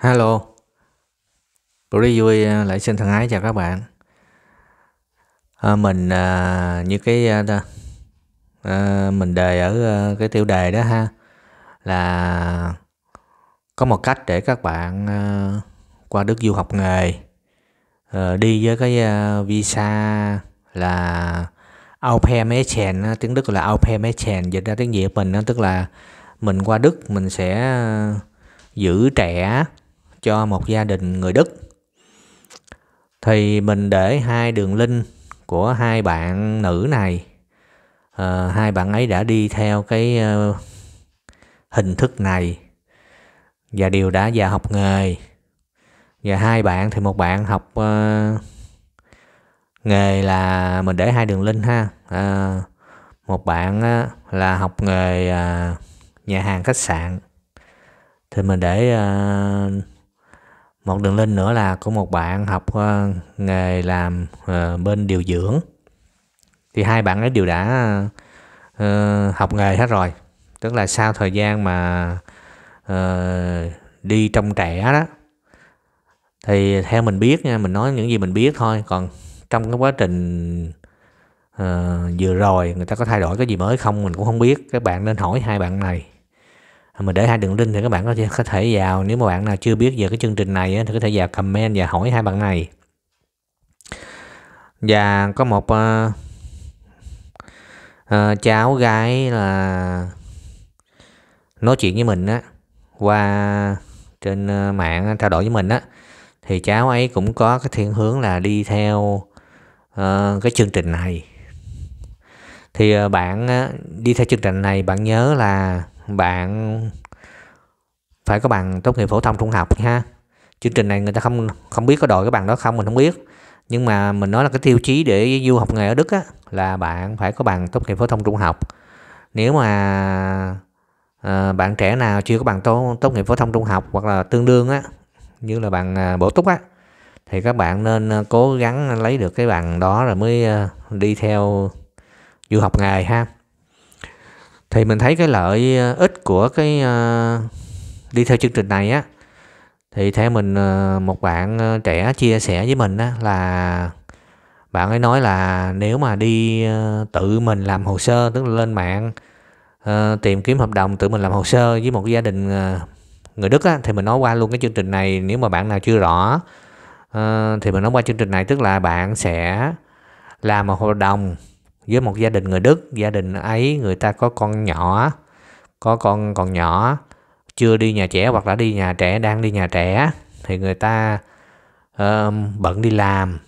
Hello, Bri vui ờ, lại xin thân ái chào các bạn. À, mình à, như cái à, mình đề ở à, cái tiêu đề đó ha là có một cách để các bạn à, qua Đức du học nghề à, đi với cái à, visa là au pair mission tiếng Đức là au pair mission dịch ra tiếng Việt mình tức là mình qua Đức mình sẽ giữ trẻ cho một gia đình người Đức thì mình để hai đường link của hai bạn nữ này à, hai bạn ấy đã đi theo cái uh, hình thức này và đều đã vào học nghề và hai bạn thì một bạn học uh, nghề là mình để hai đường link ha à, một bạn uh, là học nghề uh, nhà hàng khách sạn thì mình để uh, một đường link nữa là của một bạn học uh, nghề làm uh, bên điều dưỡng thì hai bạn ấy đều đã uh, học nghề hết rồi tức là sau thời gian mà uh, đi trong trẻ đó thì theo mình biết nha mình nói những gì mình biết thôi còn trong cái quá trình uh, vừa rồi người ta có thay đổi cái gì mới không mình cũng không biết các bạn nên hỏi hai bạn này À, mình để hai đường link thì các bạn có thể, có thể vào nếu mà bạn nào chưa biết về cái chương trình này thì có thể vào comment và hỏi hai bạn này và có một uh, uh, cháu gái là nói chuyện với mình á qua trên ờ, mạng trao đổi với mình á thì cháu ấy cũng có cái thiên hướng là đi theo uh, cái chương trình này thì bạn đi theo chương trình này bạn nhớ là bạn phải có bằng tốt nghiệp phổ thông trung học ha chương trình này người ta không không biết có đòi cái bằng đó không mình không biết nhưng mà mình nói là cái tiêu chí để du học nghề ở Đức á, là bạn phải có bằng tốt nghiệp phổ thông trung học nếu mà à, bạn trẻ nào chưa có bằng tốt, tốt nghiệp phổ thông trung học hoặc là tương đương á như là bằng à, bổ túc á thì các bạn nên à, cố gắng lấy được cái bằng đó rồi mới à, đi theo du học nghề ha thì mình thấy cái lợi ờ, ích của cái uh, đi theo chương trình này á thì theo mình ờ, một bạn trẻ chia sẻ với mình á là bạn ấy nói là nếu mà đi tự mình làm hồ sơ tức là lên mạng uh, tìm kiếm hợp đồng tự mình làm hồ sơ với một gia đình người Đức á, thì mình nói qua luôn cái chương trình này nếu mà bạn nào chưa rõ uh, thì mình nói qua chương trình này tức là bạn sẽ làm một hợp đồng với một gia đình người Đức gia đình ấy người ta có con nhỏ có con còn nhỏ chưa đi nhà trẻ hoặc là đi nhà trẻ đang đi nhà trẻ thì người ta uh, bận đi làm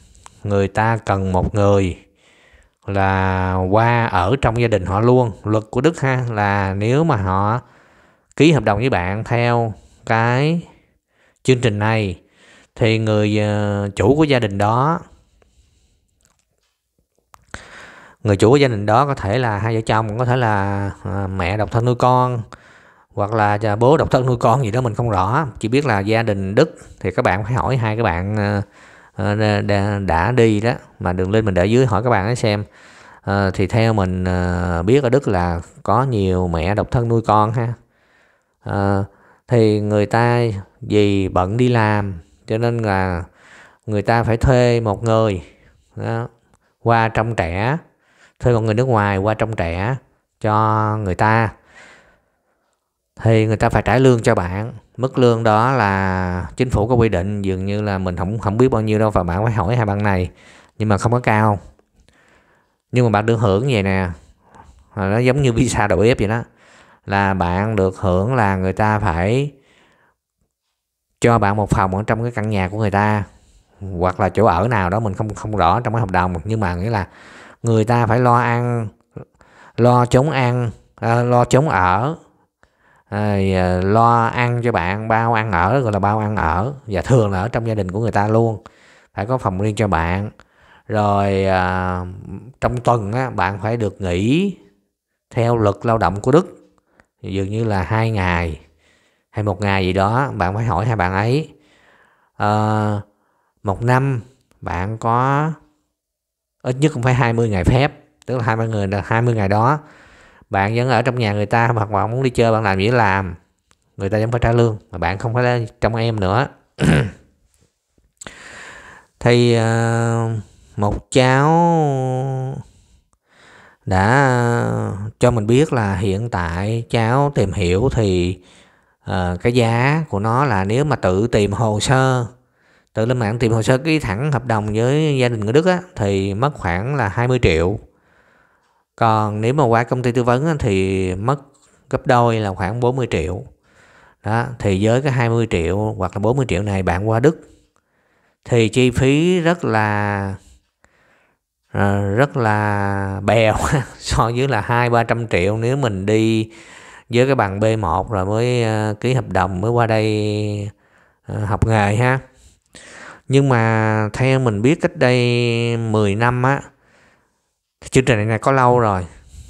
người ta cần một người là qua ở trong gia đình họ luôn luật của Đức ha là nếu mà họ ký hợp đồng với bạn theo cái chương trình này thì người ờ, chủ của gia đình đó người chủ của gia đình đó có thể là hai vợ chồng cũng có thể là à, mẹ độc thân nuôi con hoặc là bố độc thân nuôi con gì đó mình không rõ chỉ biết là gia đình đức thì các bạn phải hỏi hai cái bạn à, à, đã đi đó mà đường lên mình để dưới hỏi các bạn ấy xem thì theo mình biết ở Đức là có nhiều mẹ độc thân nuôi con ha thì người ta vì bận đi làm cho nên là người ta phải thuê một người đó, qua trong trẻ thuê con người nước ngoài qua trong trẻ cho người ta thì người ta phải trả lương cho bạn mức lương đó là chính phủ có quy định dường như là mình không không biết bao nhiêu đâu và bạn phải hỏi hai bạn này nhưng mà không có cao nhưng mà bạn được hưởng vậy nè nó giống như visa đầu ép vậy đó là bạn được hưởng là người ta phải cho bạn một phòng ở trong cái căn nhà của người ta hoặc là chỗ ở nào đó mình không không rõ trong cái hợp đồng nhưng mà nghĩa là người ta phải lo ăn lo chống ăn à, lo chống ở à, lo ăn cho bạn bao ăn ở gọi là bao ăn ở và thường là ở trong gia đình của người ta luôn phải có phòng riêng cho bạn rồi à, trong tuần á, bạn phải được nghỉ theo luật lao động của Đức dường như là hai ngày hay một ngày gì đó bạn phải hỏi hai bạn ấy à, một năm bạn có ít nhất cũng phải 20 ngày phép tức là 20 người là 20 ngày đó bạn vẫn ở trong nhà người ta hoặc bạn muốn đi chơi bạn làm gì làm người ta vẫn phải trả lương mà bạn không phải trong em nữa thì ờ, một cháu đã cho mình biết là hiện tại cháu tìm hiểu thì uh, cái giá của nó là nếu mà tự tìm hồ sơ tự lên mạng tìm hồ sơ ký thẳng hợp đồng với gia đình người Đức á, thì mất khoảng là 20 triệu còn nếu mà qua công ty tư vấn á, thì mất gấp đôi là khoảng 40 triệu đó thì với cái 20 triệu hoặc là 40 triệu này bạn qua Đức thì chi phí rất là ờ, rất là bèo so với là hai ba trăm triệu nếu mình đi với cái bằng B1 rồi mới ờ, ký hợp đồng mới qua đây ờ, học nghề ha nhưng mà theo mình biết cách đây 10 năm á chương trình này, này có lâu rồi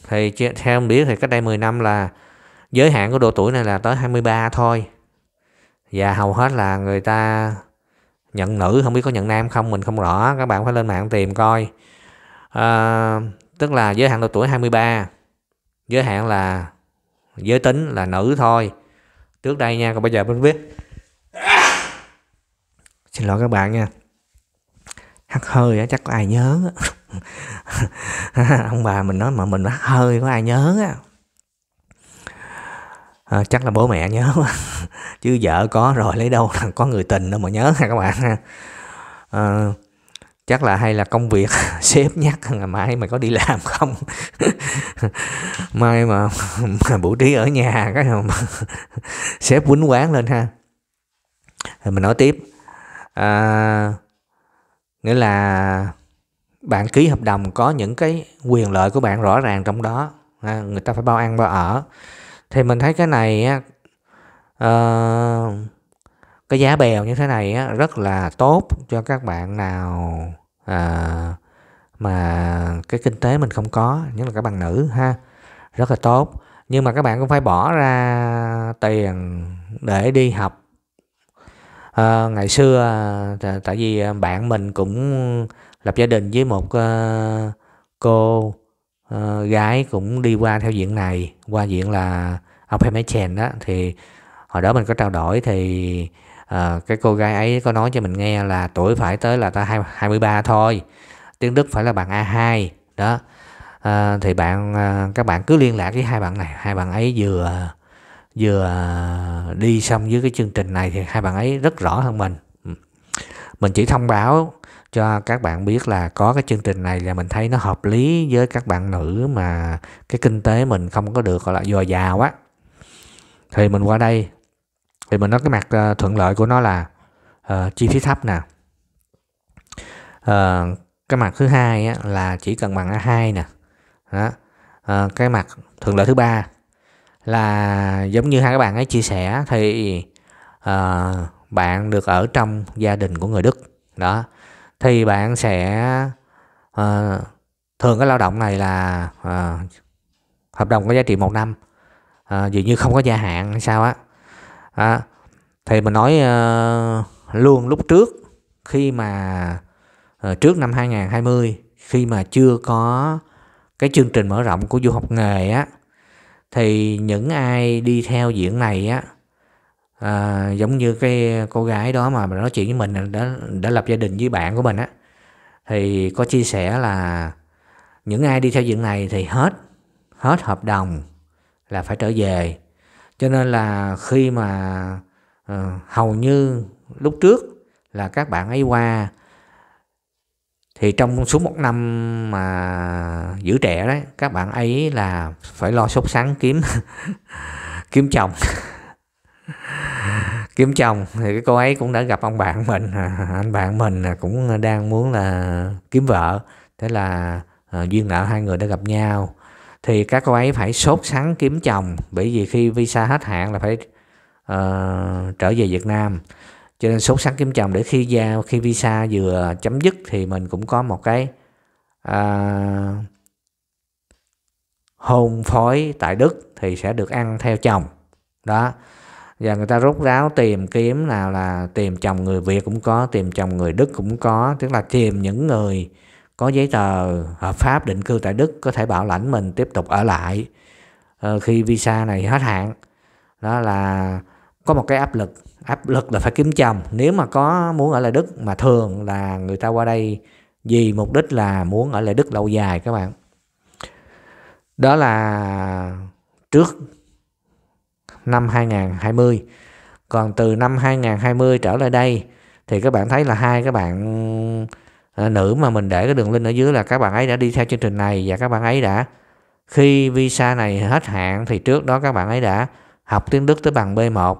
thì theo mình biết thì cách đây 10 năm là giới hạn của độ tuổi này là tới 23 thôi và hầu hết là người ta nhận nữ không biết có nhận nam không mình không rõ các bạn phải lên mạng tìm coi à, tức là giới hạn độ tuổi 23 giới hạn là giới tính là nữ thôi trước đây nha còn bây giờ mình biết xin lỗi các bạn nha hắt hơi á chắc có ai nhớ ông bà mình nói mà mình hắt hơi có ai nhớ á à, chắc là bố mẹ nhớ chứ vợ có rồi lấy đâu có người tình đâu mà nhớ ha các bạn ha à, chắc là hay là công việc sếp nhắc ngày mai mày có đi làm không mai mà, mà buổi trí ở nhà cái mà, sếp quýnh quán lên ha rồi mình nói tiếp à, nghĩa là bạn ký hợp đồng có những cái quyền lợi của bạn rõ ràng trong đó à, người ta phải bao ăn bao ở thì mình thấy cái này á ờ, cái giá bèo như thế này rất là tốt cho các bạn nào à, mà cái kinh tế mình không có nhất là các bạn nữ ha rất là tốt nhưng mà các bạn cũng phải bỏ ra tiền để đi học à, ngày xưa à, tại vì à, bạn mình cũng lập gia đình với một uh, cô uh, gái cũng đi qua theo diện này qua diện là Alpemechen đó thì hồi đó mình có trao đổi thì uh, cái cô gái ấy có nói cho mình nghe là tuổi phải tới là ta hai 23 thôi tiếng Đức phải là bạn A2 đó uh, thì bạn uh, các bạn cứ liên lạc với hai bạn này hai bạn ấy vừa vừa à, đi xong với cái chương trình này thì hai bạn ấy rất rõ hơn mình ừ. mình chỉ thông báo cho các bạn biết là có cái chương trình này là mình thấy nó hợp lý với các bạn nữ mà cái kinh tế mình không có được gọi là dồi dào á thì mình qua đây thì mình nói cái mặt à, thuận lợi của nó là uh, chi phí thấp nè uh, cái mặt thứ hai á, là chỉ cần bằng A2 nè đó. Uh, cái mặt thuận lợi thứ ba là giống như hai các bạn ấy chia sẻ thì uh, bạn được ở trong gia đình của người Đức đó thì bạn sẽ uh, thường cái lao động này là uh, hợp đồng có giá trị một năm uh, dường như không có gia hạn hay sao á uh, thì mình nói uh, luôn lúc trước khi mà uh, trước năm 2020 khi mà chưa có cái chương trình mở rộng của du học nghề á thì những ai đi theo diễn này á à, giống như cái cô gái đó mà nói chuyện với mình đã đã lập gia đình với bạn của mình á thì có chia sẻ là những ai đi theo diện này thì hết hết hợp đồng là phải trở về cho nên là khi mà uh, hầu như lúc trước là các bạn ấy qua thì trong suốt một năm mà giữ trẻ đấy các bạn ấy là phải lo sốt sáng kiếm kiếm chồng kiếm chồng thì cái cô ấy cũng đã gặp ông bạn mình à, anh bạn mình à, cũng đang muốn là kiếm vợ thế là à, duyên nợ hai người đã gặp nhau thì các cô ấy phải sốt sắng kiếm chồng bởi vì khi visa hết hạn là phải uh, trở về Việt Nam cho nên sốt sắng kiếm chồng để khi giao khi visa vừa chấm dứt thì mình cũng có một cái à, hôn phối tại Đức thì sẽ được ăn theo chồng đó và người ta rút ráo tìm kiếm nào là tìm chồng người Việt cũng có tìm chồng người Đức cũng có tức là tìm những người có giấy tờ hợp pháp định cư tại Đức có thể bảo lãnh mình tiếp tục ở lại ờ, khi visa này hết hạn đó là có một cái áp lực áp lực là phải kiếm chồng nếu mà có muốn ở lại Đức mà thường là người ta qua đây vì mục đích là muốn ở lại Đức lâu dài các bạn đó là trước năm 2020 còn từ năm 2020 trở lại đây thì các bạn thấy là hai các bạn ờ, nữ mà mình để cái đường link ở dưới là các bạn ấy đã đi theo chương trình này và các bạn ấy đã khi visa này hết hạn thì trước đó các bạn ấy đã học tiếng Đức tới bằng B1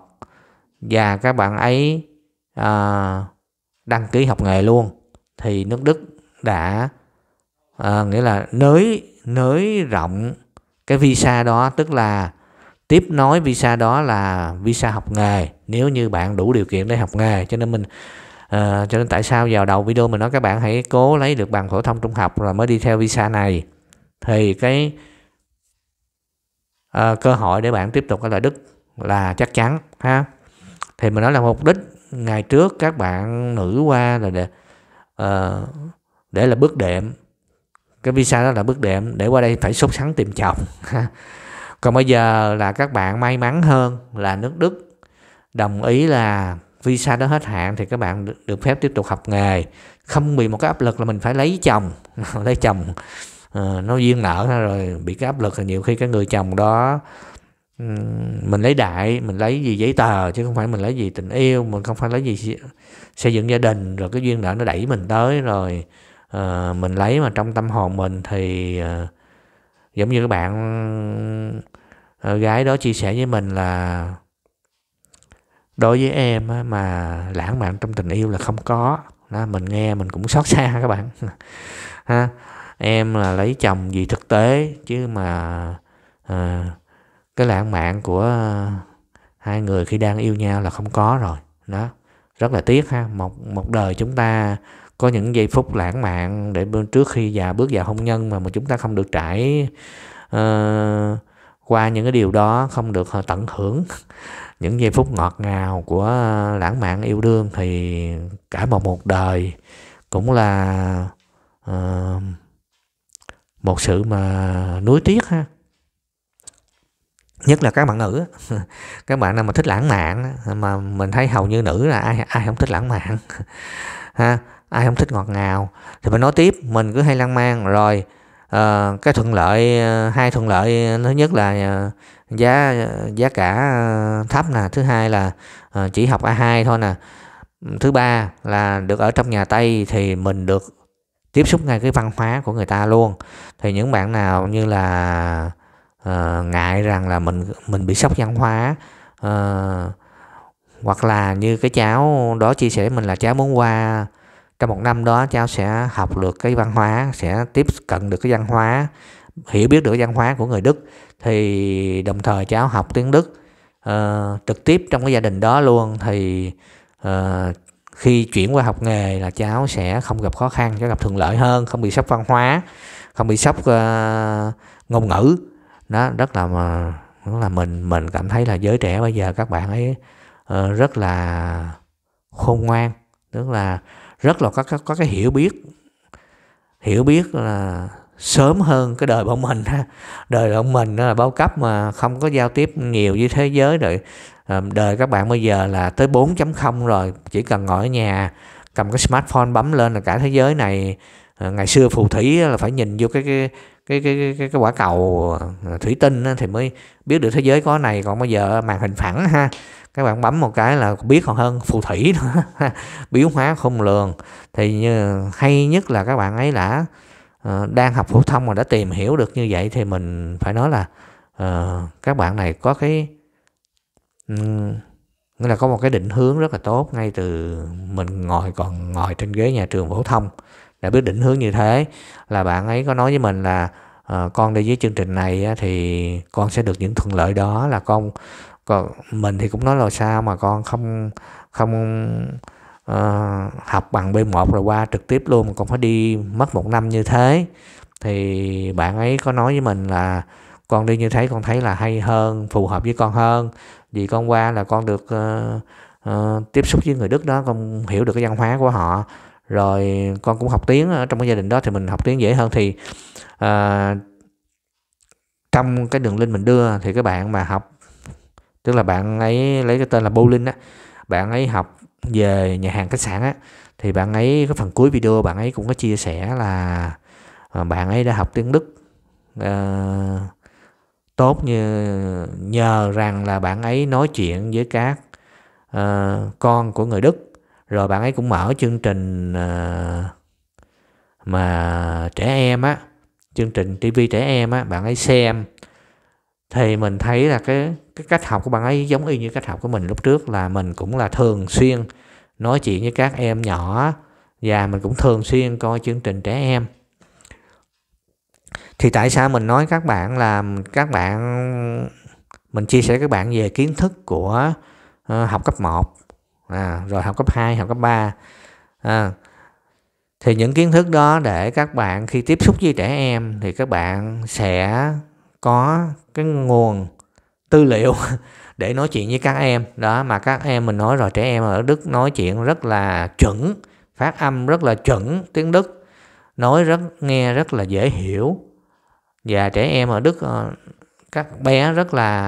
và các bạn ấy à, đăng ký học nghề luôn thì nước Đức đã à, nghĩa là nới nới rộng cái visa đó tức là tiếp nối visa đó là visa học nghề nếu như bạn đủ điều kiện để học nghề cho nên mình à, cho nên tại sao vào đầu video mình nói các bạn hãy cố lấy được bằng phổ thông trung học rồi mới đi theo visa này thì cái à, cơ hội để bạn tiếp tục ở lại Đức là chắc chắn ha thì mình nói là mục đích ngày trước các bạn nữ qua là để uh, để là bước đệm cái visa đó là bước đệm để qua đây phải sốt sắng tìm chồng còn bây giờ là các bạn may mắn hơn là nước đức đồng ý là visa đó hết hạn thì các bạn được, phép tiếp tục học nghề không bị một cái áp lực là mình phải lấy chồng lấy chồng uh, nó duyên nợ rồi bị cái áp lực là nhiều khi cái người chồng đó mình lấy đại mình lấy gì giấy tờ chứ không phải mình lấy gì tình yêu mình không phải lấy gì xây dựng gia đình rồi cái duyên nợ nó đẩy mình tới rồi uh, mình lấy mà trong tâm hồn mình thì uh, giống như các bạn uh, gái đó chia sẻ với mình là đối với em á, mà lãng mạn trong tình yêu là không có đó, mình nghe mình cũng xót xa các bạn ha em là lấy chồng vì thực tế chứ mà uh, cái lãng mạn của ờ, hai người khi đang yêu nhau là không có rồi đó rất là tiếc ha một một đời chúng ta có những giây phút lãng mạn để bên trước khi già bước vào hôn nhân mà mà chúng ta không được trải uh, qua những cái điều đó không được ờ, tận hưởng những giây phút ngọt ngào của lãng mạn yêu đương thì cả một một đời cũng là uh, một sự mà nuối tiếc ha nhất là các bạn nữ các bạn nào mà thích lãng mạn mà mình thấy hầu như nữ là ai ai không thích lãng mạn ha ai không thích ngọt ngào thì mình nói tiếp mình cứ hay lan man rồi uh, cái thuận lợi ờ, hai thuận lợi thứ nhất là uh, giá giá cả thấp nè thứ hai là uh, chỉ học A2 thôi nè thứ ba là được ở trong nhà Tây thì mình được tiếp xúc ngay cái văn hóa của người ta luôn thì những bạn nào như là Ờ, ngại rằng là mình mình bị sốc văn hóa uh, hoặc là như cái cháu đó chia sẻ mình là cháu muốn qua trong một năm đó cháu sẽ học được cái văn hóa sẽ tiếp cận được cái văn hóa hiểu biết được văn hóa của người Đức thì đồng thời cháu học tiếng Đức uh, trực tiếp trong cái gia đình đó luôn thì uh, khi chuyển qua học nghề là cháu sẽ không gặp khó khăn cháu gặp thuận lợi hơn không bị sốc văn hóa không bị sốc uh, ngôn ngữ nó rất là mà rất là mình mình cảm thấy là giới trẻ bây giờ các bạn ấy uh, rất là khôn ngoan tức là rất là có, có có cái hiểu biết hiểu biết là sớm hơn cái đời bọn mình ha đời bọn mình là bao cấp mà không có giao tiếp nhiều với thế giới rồi ờ, đời các bạn bây giờ là tới 4.0 rồi chỉ cần ngồi ở nhà cầm cái smartphone bấm lên là cả thế giới này ờ, ngày xưa phù thủy là phải nhìn vô cái cái cái cái cái, cái quả cầu ờ, thủy tinh thì mới biết được thế giới có này còn bây giờ màn hình phẳng ha các bạn bấm một cái là biết còn hơn phù thủy nữa biến hóa không lường thì như, hay nhất là các bạn ấy đã ờ, đang học phổ thông mà đã tìm hiểu được như vậy thì mình phải nói là ờ, các bạn này có cái ừ, nghĩa là có một cái định hướng rất là tốt ngay từ mình ngồi còn ngồi trên ghế nhà trường phổ thông đã biết định hướng như thế là bạn ấy có nói với mình là uh, con đi với chương trình này á, thì con sẽ được những thuận lợi đó là con còn mình thì cũng nói là sao mà con không không uh, học bằng B1 rồi qua trực tiếp luôn mà con phải đi mất một năm như thế thì bạn ấy có nói với mình là con đi như thế con thấy là hay hơn phù hợp với con hơn vì con qua là con được uh, uh, tiếp xúc với người Đức đó con hiểu được cái văn hóa của họ rồi con cũng học tiếng ở trong cái gia đình đó thì mình học tiếng dễ hơn thì à, trong cái đường link mình đưa thì các bạn mà học tức là bạn ấy lấy cái tên là bowling á bạn ấy học về nhà hàng khách sạn á thì bạn ấy cái phần cuối video bạn ấy cũng có chia sẻ là à, bạn ấy đã học tiếng đức uh, tốt như nhờ rằng là bạn ấy nói chuyện với các uh, con của người đức rồi bạn ấy cũng mở chương trình ờ, mà trẻ em á chương trình tivi trẻ em á bạn ấy xem thì mình thấy là cái cái cách học của bạn ấy giống y như cách học của mình lúc trước là mình cũng là thường xuyên nói chuyện với các em nhỏ và mình cũng thường xuyên coi chương trình trẻ em thì tại sao mình nói các bạn là các bạn mình chia sẻ các bạn về kiến thức của uh, học cấp 1 à, rồi học cấp 2 học cấp 3 à, thì những kiến thức đó để các bạn khi tiếp xúc với trẻ em thì các bạn sẽ có cái nguồn tư liệu để nói chuyện với các em đó mà các em mình nói rồi trẻ em ở Đức nói chuyện rất là chuẩn phát âm rất là chuẩn tiếng Đức nói rất nghe rất là dễ hiểu và trẻ em ở Đức ờ, các bé rất là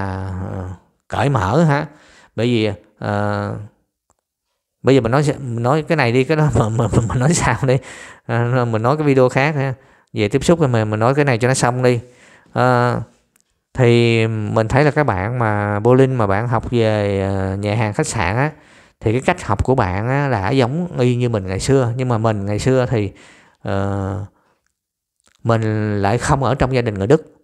ờ, cởi mở ha bởi vì uh, bây giờ mình nói mình nói cái này đi cái đó mà mình, mình nói sao đi à, mình nói cái video khác ha về tiếp xúc rồi mình, mình nói cái này cho nó xong đi à, thì mình thấy là các bạn mà bowling mà bạn học về à, nhà hàng khách sạn á thì cái cách học của bạn á, là giống y như mình ngày xưa nhưng mà mình ngày xưa thì uh, mình lại không ở trong gia đình người Đức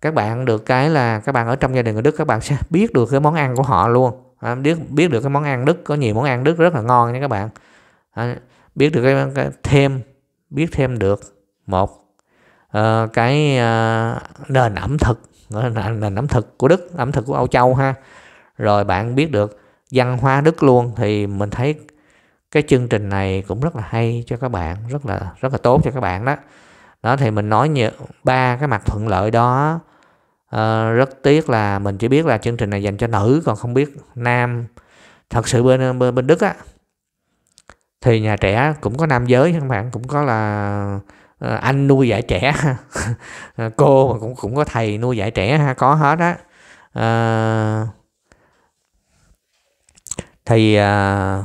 các bạn được cái là các bạn ở trong gia đình người Đức các bạn sẽ biết được cái món ăn của họ luôn à, biết biết được cái món ăn đức có nhiều món ăn đức rất là ngon nha các bạn à, biết được cái, cái thêm biết thêm được một uh, cái uh, nền ẩm thực nền, nền ẩm thực của đức ẩm thực của âu châu ha rồi bạn biết được văn hóa đức luôn thì mình thấy cái chương trình này cũng rất là hay cho các bạn rất là rất là tốt cho các bạn đó đó thì mình nói như ba cái mặt thuận lợi đó Ờ, rất tiếc là mình chỉ biết là chương trình này dành cho nữ còn không biết nam thật sự bên bên, bên đức á thì nhà trẻ cũng có nam giới các bạn cũng có là uh, anh nuôi dạy trẻ cô cũng cũng có thầy nuôi dạy trẻ ha có hết á uh, thì uh,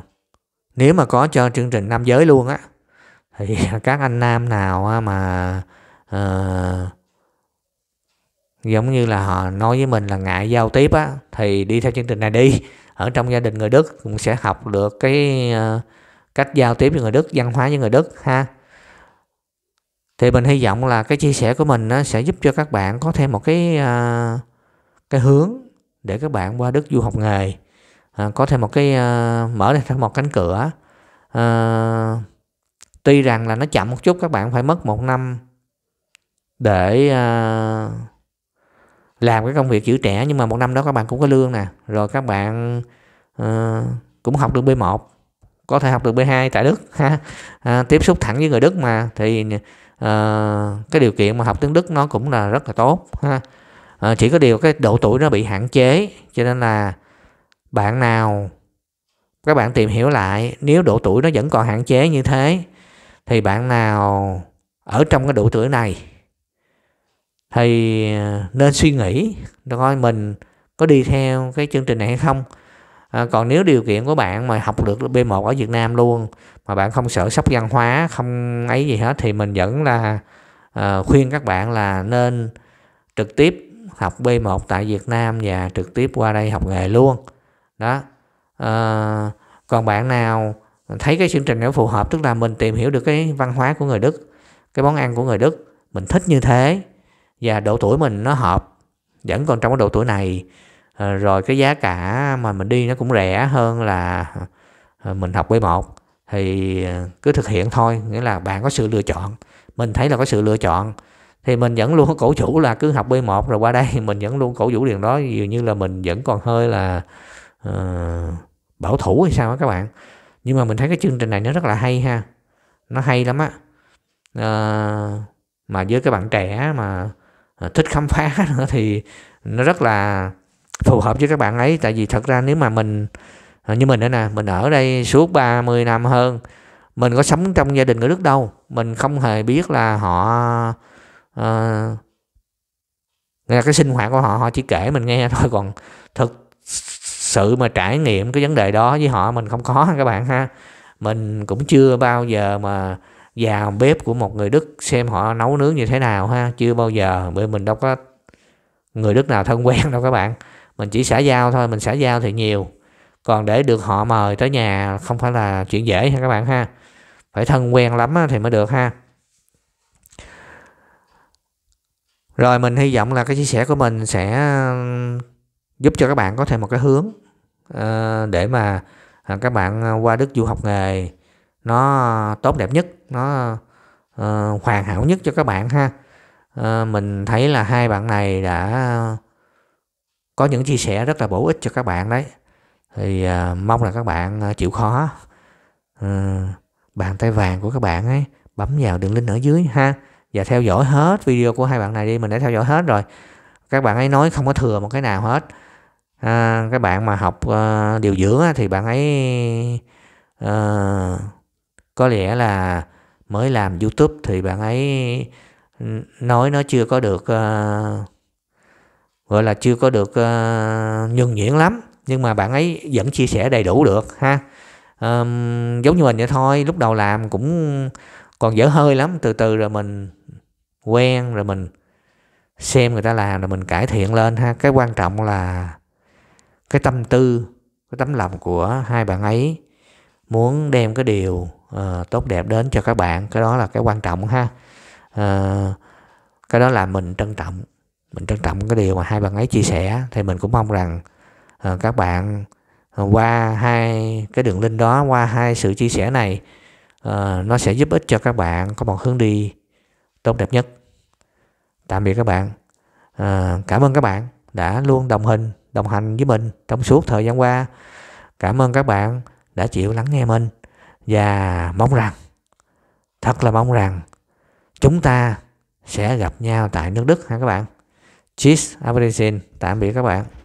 nếu mà có cho chương trình nam giới luôn á thì các anh nam nào mà uh, giống như là họ nói với mình là ngại giao tiếp á thì đi theo chương trình này đi ở trong gia đình người Đức cũng sẽ học được cái ờ, cách giao tiếp với người Đức văn hóa với người Đức ha thì mình hy vọng là cái chia sẻ của mình nó sẽ giúp cho các bạn có thêm một cái ờ, cái hướng để các bạn qua Đức du học nghề ờ, có thêm một cái mở ra một cánh cửa tuy rằng là nó chậm một chút các bạn phải mất một năm để uh, làm cái công việc giữ trẻ nhưng mà một năm đó các bạn cũng có lương nè rồi các bạn uh, cũng học được B1 có thể học được B2 tại Đức ha à, tiếp xúc thẳng với người Đức mà thì uh, cái điều kiện mà học tiếng Đức nó cũng là rất là tốt ha à, chỉ có điều cái độ tuổi nó bị hạn chế cho nên là bạn nào các bạn tìm hiểu lại nếu độ tuổi nó vẫn còn hạn chế như thế thì bạn nào ở trong cái độ tuổi này thì à, nên suy nghĩ coi mình có đi theo cái chương trình này hay không à, còn nếu điều kiện của bạn mà học được B1 ở Việt Nam luôn mà bạn không sợ sốc văn hóa không ấy gì hết thì mình vẫn là à, khuyên các bạn là nên trực tiếp học B1 tại Việt Nam và trực tiếp qua đây học nghề luôn đó à, còn bạn nào thấy cái chương trình nó phù hợp tức là mình tìm hiểu được cái văn hóa của người Đức cái món ăn của người Đức mình thích như thế và độ tuổi mình nó hợp vẫn còn trong cái độ tuổi này ờ, rồi cái giá cả mà mình đi nó cũng rẻ hơn là ờ, mình học B1 thì ờ, cứ thực hiện thôi nghĩa là bạn có sự lựa chọn mình thấy là có sự lựa chọn thì mình vẫn luôn cổ chủ là cứ học B1 rồi qua đây mình vẫn luôn cổ vũ điều đó dường như là mình vẫn còn hơi là uh, bảo thủ hay sao đó các bạn nhưng mà mình thấy cái chương trình này nó rất là hay ha nó hay lắm á uh, mà với các bạn trẻ mà Ờ, thích khám phá nữa thì nó rất là phù hợp với các bạn ấy tại vì thật ra nếu mà mình ờ, như mình đây nè mình ở đây suốt 30 năm hơn mình có sống trong gia đình người nước đâu mình không hề biết là họ uh, là cái sinh hoạt của họ họ chỉ kể mình nghe thôi còn thực sự mà trải nghiệm cái vấn đề đó với họ mình không có các bạn ha mình cũng chưa bao giờ mà vào bếp của một người Đức xem họ nấu nướng như thế nào ha chưa bao giờ bởi mình đâu có người Đức nào thân quen đâu các bạn mình chỉ xã giao thôi mình xã giao thì nhiều còn để được họ mời tới nhà không phải là chuyện dễ ha các bạn ha phải thân quen lắm thì mới được ha rồi mình hy vọng là cái chia sẻ của mình sẽ giúp cho các bạn có thêm một cái hướng ờ, để mà à, các bạn à, qua Đức du học nghề nó tốt đẹp nhất nó uh, hoàn hảo nhất cho các bạn ha uh, mình thấy là hai bạn này đã có những chia sẻ rất là bổ ích cho các bạn đấy thì uh, mong là các bạn chịu khó uh, bàn tay vàng của các bạn ấy bấm vào đường link ở dưới ha và theo dõi hết video của hai bạn này đi mình đã theo dõi hết rồi các bạn ấy nói không có thừa một cái nào hết à, các bạn mà học uh, điều dưỡng á, thì bạn ấy uh, có lẽ là mới làm youtube thì bạn ấy nói nó chưa có được ờ, gọi là chưa có được uh, ờ, nhân nhuyễn lắm nhưng mà bạn ấy vẫn chia sẻ đầy đủ được ha um, giống như mình vậy thôi lúc đầu làm cũng còn dở hơi lắm từ từ rồi mình quen rồi mình xem người ta làm rồi mình cải thiện lên ha cái quan trọng là cái tâm tư cái tấm lòng của hai bạn ấy muốn đem cái điều Ờ, tốt đẹp đến cho các bạn cái đó là cái quan trọng ha uh, cái đó là mình trân trọng mình trân trọng cái điều mà hai bạn ấy chia sẻ thì mình cũng mong rằng uh, các bạn qua hai cái đường link đó qua hai sự chia sẻ này uh, nó sẽ giúp ích cho các bạn có một hướng đi tốt đẹp nhất tạm biệt các bạn uh, cảm ơn các bạn đã luôn đồng hình đồng hành với mình trong suốt thời gian qua cảm ơn các bạn đã chịu lắng nghe mình và mong rằng thật là mong rằng chúng ta sẽ gặp nhau tại nước Đức ha các bạn. Cheers, Aperition. Tạm biệt các bạn.